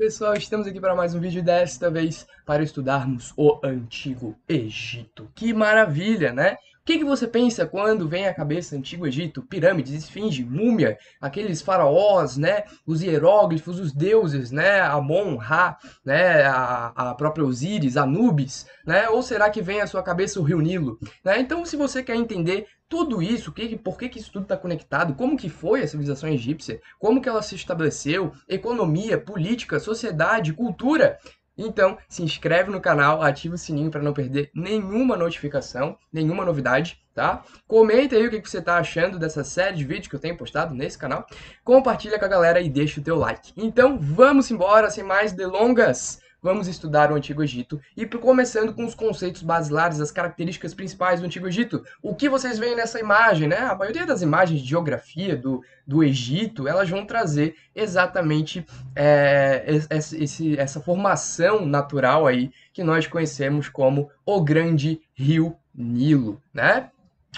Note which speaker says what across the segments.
Speaker 1: pessoal, estamos aqui para mais um vídeo desta vez para estudarmos o Antigo Egito. Que maravilha, né? que, que você pensa quando vem à cabeça Antigo Egito, pirâmides, esfinge, múmia, aqueles faraós, né? Os hieróglifos, os deuses, né? Amon, Ra, né? A, a própria Osíris, Anubis, né? Ou será que vem à sua cabeça o Rio Nilo? Né? Então, se você quer entender tudo isso, que, por que, que isso tudo está conectado, como que foi a civilização egípcia, como que ela se estabeleceu, economia, política, sociedade, cultura, então, se inscreve no canal, ativa o sininho para não perder nenhuma notificação, nenhuma novidade, tá? Comenta aí o que, você está achando dessa série de vídeos que eu tenho postado nesse canal. Compartilha com a galera e deixa o teu like. Então, vamos embora, sem mais delongas vamos estudar o Antigo Egito e começando com os conceitos basilares, as características principais do Antigo Egito. O que vocês veem nessa imagem, né? A maioria das imagens de geografia do, do Egito, elas vão trazer exatamente é, esse, esse, essa formação natural aí que nós conhecemos como o Grande Rio Nilo, né?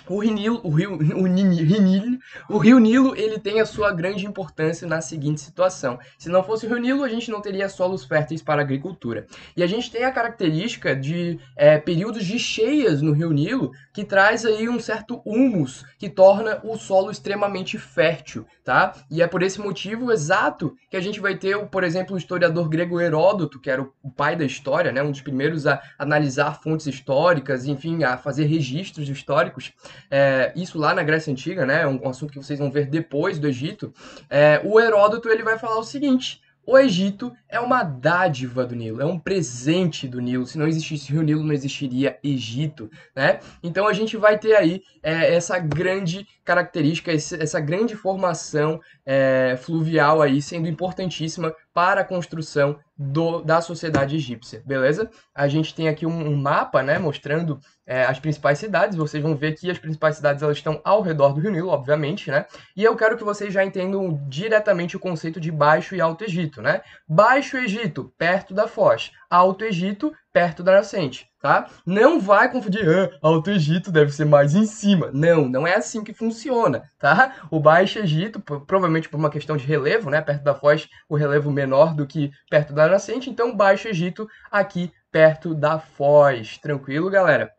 Speaker 1: O Rio Nilo, o Rio, o Nilo, o Rio Nilo, ele tem a sua grande importância na seguinte situação. Se não fosse o Rio Nilo, a gente não teria solos férteis para agricultura. E a gente tem a característica de é, períodos de cheias no Rio Nilo, que traz aí um certo humus, que torna o solo extremamente fértil, tá? E é por esse motivo exato que a gente vai ter, por exemplo, o historiador grego Heródoto, que era o pai da história, né? Um dos primeiros a analisar fontes históricas, enfim, a fazer registros históricos é, isso lá na Grécia Antiga, né? É um, um assunto que vocês vão ver depois do Egito. É, o Heródoto ele vai falar o seguinte: o Egito é uma dádiva do Nilo, é um presente do Nilo. Se não existisse o Nilo, não existiria Egito, né? Então a gente vai ter aí é, essa grande característica, essa grande formação é, fluvial aí sendo importantíssima para a construção do, da sociedade egípcia, beleza? A gente tem aqui um, um mapa, né, mostrando é, as principais cidades. Vocês vão ver que as principais cidades elas estão ao redor do Rio Nilo, obviamente, né? E eu quero que vocês já entendam diretamente o conceito de Baixo e Alto Egito, né? Baixo Egito, perto da Foz. Alto Egito, perto da nascente, tá? Não vai confundir, ah, Alto Egito deve ser mais em cima. Não, não é assim que funciona, tá? O Baixo Egito, provavelmente por uma questão de relevo, né? Perto da foz, o relevo menor do que perto da nascente, então Baixo Egito aqui perto da foz. Tranquilo, galera?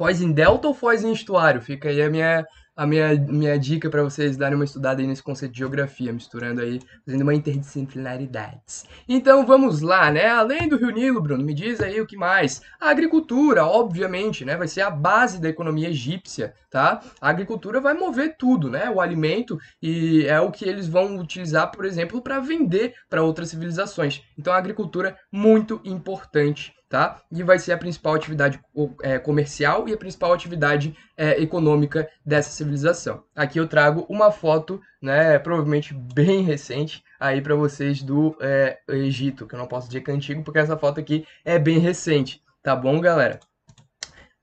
Speaker 1: Foz em delta ou foz em estuário? Fica aí a minha, a minha, minha dica para vocês darem uma estudada aí nesse conceito de geografia, misturando aí, fazendo uma interdisciplinaridade. Então vamos lá, né? Além do Rio Nilo, Bruno, me diz aí o que mais? A agricultura, obviamente, né? Vai ser a base da economia egípcia, tá? A agricultura vai mover tudo, né? O alimento e é o que eles vão utilizar, por exemplo, para vender para outras civilizações. Então a agricultura muito importante tá? E vai ser a principal atividade é, comercial e a principal atividade é, econômica dessa civilização. Aqui eu trago uma foto, né, provavelmente bem recente, aí para vocês do é, Egito, que eu não posso dizer que é antigo, porque essa foto aqui é bem recente, tá bom, galera?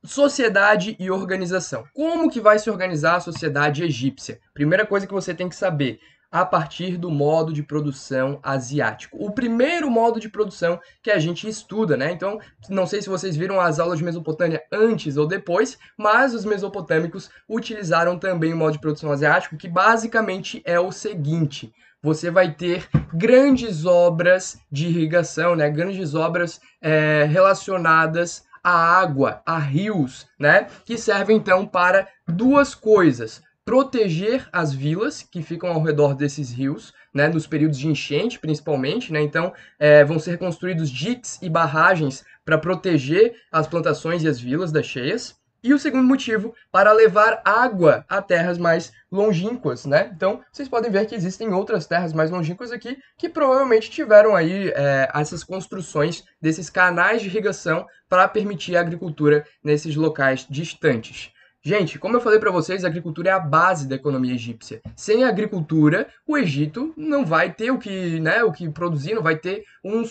Speaker 1: Sociedade e organização. Como que vai se organizar a sociedade egípcia? Primeira coisa que você tem que saber, a partir do modo de produção asiático. O primeiro modo de produção que a gente estuda, né? Então, não sei se vocês viram as aulas de Mesopotâmia antes ou depois, mas os mesopotâmicos utilizaram também o modo de produção asiático, que basicamente é o seguinte: você vai ter grandes obras de irrigação, né? Grandes obras é, relacionadas à água, a rios, né? Que servem então para duas coisas proteger as vilas que ficam ao redor desses rios, né, nos períodos de enchente, principalmente. Né, então, é, vão ser construídos diques e barragens para proteger as plantações e as vilas das cheias. E o segundo motivo, para levar água a terras mais longínquas, né? Então, vocês podem ver que existem outras terras mais longínquas aqui que provavelmente tiveram aí é, essas construções desses canais de irrigação para permitir a agricultura nesses locais distantes. Gente, como eu falei para vocês, a agricultura é a base da economia egípcia. Sem a agricultura, o Egito não vai ter o que, né, o que produzir, não vai ter um,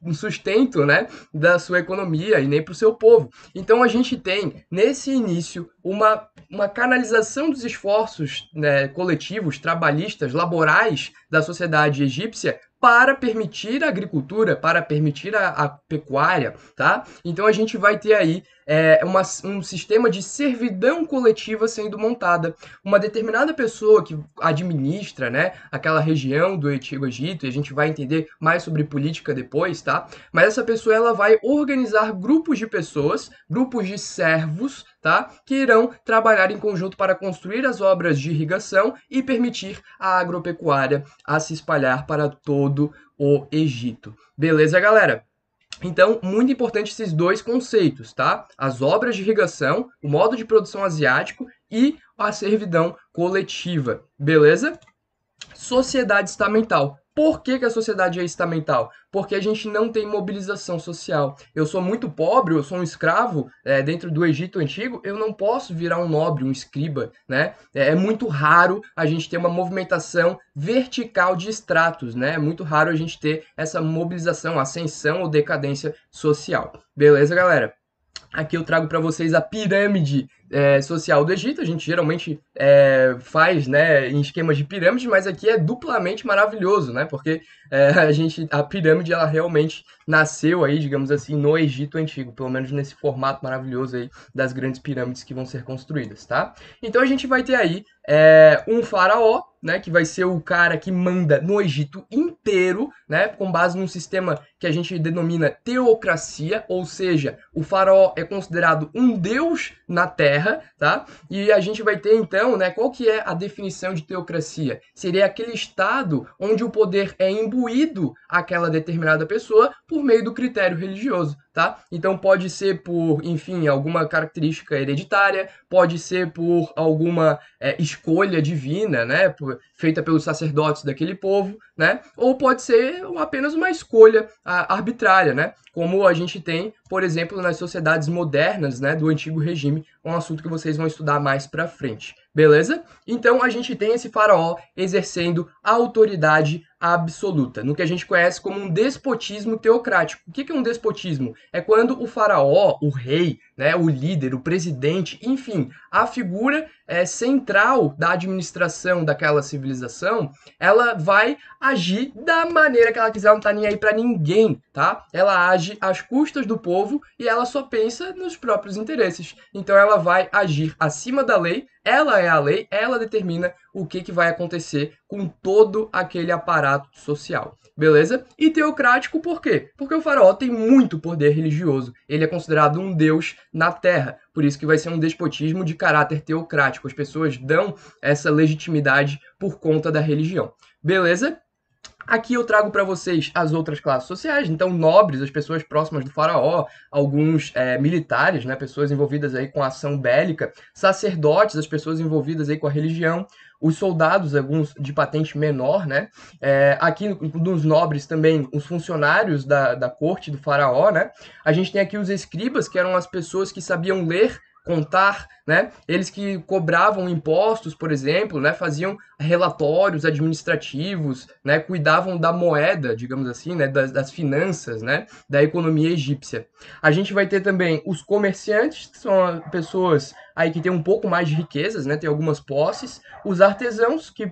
Speaker 1: um sustento, né, da sua economia e nem para o seu povo. Então a gente tem nesse início uma uma canalização dos esforços né, coletivos, trabalhistas, laborais da sociedade egípcia para permitir a agricultura, para permitir a, a, pecuária, tá? Então a gente vai ter aí é, é, uma, um sistema de servidão coletiva sendo montada. Uma determinada pessoa que administra né, aquela região do Antigo Egito, e a gente vai entender mais sobre política depois, tá? Mas essa pessoa ela vai organizar grupos de pessoas, grupos de servos, tá? Que irão trabalhar em conjunto para construir as obras de irrigação e permitir a agropecuária a se espalhar para todo o Egito. Beleza, galera? Então, muito importante esses dois conceitos, tá? As obras de irrigação, o modo de produção asiático e a servidão coletiva, beleza? Sociedade estamental. Por que, que, a sociedade é estamental? Porque a gente não tem mobilização social. Eu sou muito pobre, eu sou um escravo é, dentro do Egito Antigo, eu não posso virar um nobre, um escriba, né? É, é muito raro a gente ter uma movimentação vertical de estratos, né? É muito raro a gente ter essa mobilização, ascensão ou decadência social. Beleza, galera? Aqui eu trago para vocês a pirâmide é, social do Egito. A gente geralmente é, faz né, em esquemas de pirâmide, mas aqui é duplamente maravilhoso, né? Porque é, a gente, a pirâmide, ela realmente nasceu aí, digamos assim, no Egito antigo, pelo menos nesse formato maravilhoso aí das grandes pirâmides que vão ser construídas, tá? Então a gente vai ter aí é, um faraó, né? Que vai ser o cara que manda no Egito inteiro, né, com base num sistema que a gente denomina teocracia, ou seja, o faraó é considerado um deus na terra, tá? E a gente vai ter então, né, qual que é a definição de teocracia? Seria aquele estado onde o poder é imbuído àquela determinada pessoa por meio do critério religioso tá? Então pode ser por, enfim, alguma característica hereditária, pode ser por alguma é, escolha divina, né, feita pelos sacerdotes daquele povo, né? Ou pode ser apenas uma escolha a, arbitrária, né? Como a gente tem, por exemplo, nas sociedades modernas, né, do antigo regime, um assunto que vocês vão estudar mais para frente, Beleza? Então a gente tem esse faraó exercendo a autoridade absoluta, no que a gente conhece como um despotismo teocrático. O que é um despotismo? É quando o faraó, o rei, né, o líder, o presidente, enfim, a figura é, central da administração daquela civilização, ela vai agir da maneira que ela quiser, não tá nem aí para ninguém, tá? Ela age às custas do povo e ela só pensa nos próprios interesses. Então ela vai agir acima da lei, ela é a lei, ela determina o que, que vai acontecer com todo aquele aparato social, beleza? E teocrático por quê? Porque o faraó tem muito poder religioso. Ele é considerado um deus na terra. Por isso que vai ser um despotismo de caráter teocrático. As pessoas dão essa legitimidade por conta da religião. Beleza? Aqui eu trago para vocês as outras classes sociais, então nobres, as pessoas próximas do faraó, alguns é, militares, né, pessoas envolvidas aí com a ação bélica, sacerdotes, as pessoas envolvidas aí com a religião, os soldados, alguns de patente menor, né? É, aqui nos nobres também, os funcionários da, da corte do faraó, né? A gente tem aqui os escribas, que eram as pessoas que sabiam ler contar, né? Eles que cobravam impostos, por exemplo, né? Faziam relatórios administrativos, né? Cuidavam da moeda, digamos assim, né? Das, das finanças, né? Da economia egípcia. A gente vai ter também os comerciantes, que são pessoas aí que têm um pouco mais de riquezas, né? Tem algumas posses. Os artesãos que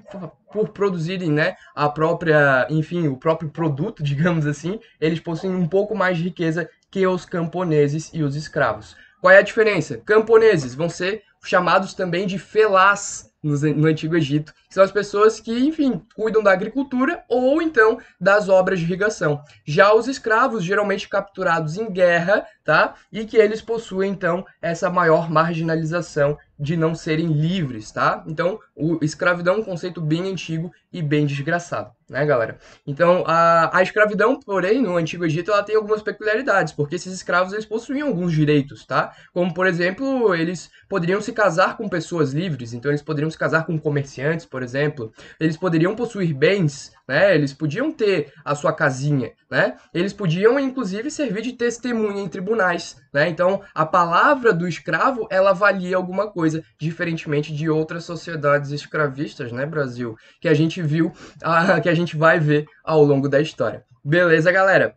Speaker 1: por produzirem, né? A própria, enfim, o próprio produto, digamos assim, eles possuem um pouco mais de riqueza que os camponeses e os escravos. Qual é a diferença? Camponeses vão ser chamados também de felás no Antigo Egito, são as pessoas que, enfim, cuidam da agricultura ou então das obras de irrigação. Já os escravos, geralmente capturados em guerra, tá? E que eles possuem, então, essa maior marginalização de não serem livres, tá? Então, o escravidão é um conceito bem antigo e bem desgraçado, né, galera? Então, a, a escravidão, porém, no Antigo Egito, ela tem algumas peculiaridades, porque esses escravos, eles possuíam alguns direitos, tá? Como, por exemplo, eles poderiam se casar com pessoas livres, então eles poderiam poderiam se casar com comerciantes, por exemplo, eles poderiam possuir bens, né? Eles podiam ter a sua casinha, né? Eles podiam inclusive servir de testemunha em tribunais, né? Então, a palavra do escravo, ela valia alguma coisa, diferentemente de outras sociedades escravistas, né, Brasil, que a gente viu, ah, que a gente vai ver ao longo da história. Beleza, galera?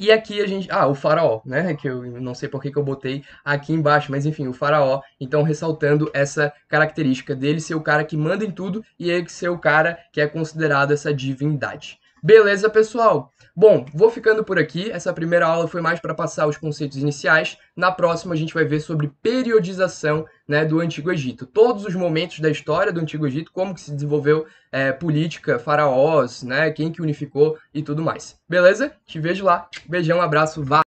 Speaker 1: E aqui a gente. Ah, o faraó, né? Que eu não sei por que, que eu botei aqui embaixo, mas enfim, o faraó. Então, ressaltando essa característica dele ser o cara que manda em tudo e ele ser o cara que é considerado essa divindade. Beleza, pessoal? Bom, vou ficando por aqui. Essa primeira aula foi mais para passar os conceitos iniciais. Na próxima, a gente vai ver sobre periodização né, do Antigo Egito. Todos os momentos da história do Antigo Egito, como que se desenvolveu é, política, faraós, né, quem que unificou e tudo mais. Beleza? Te vejo lá. Beijão, abraço, vá!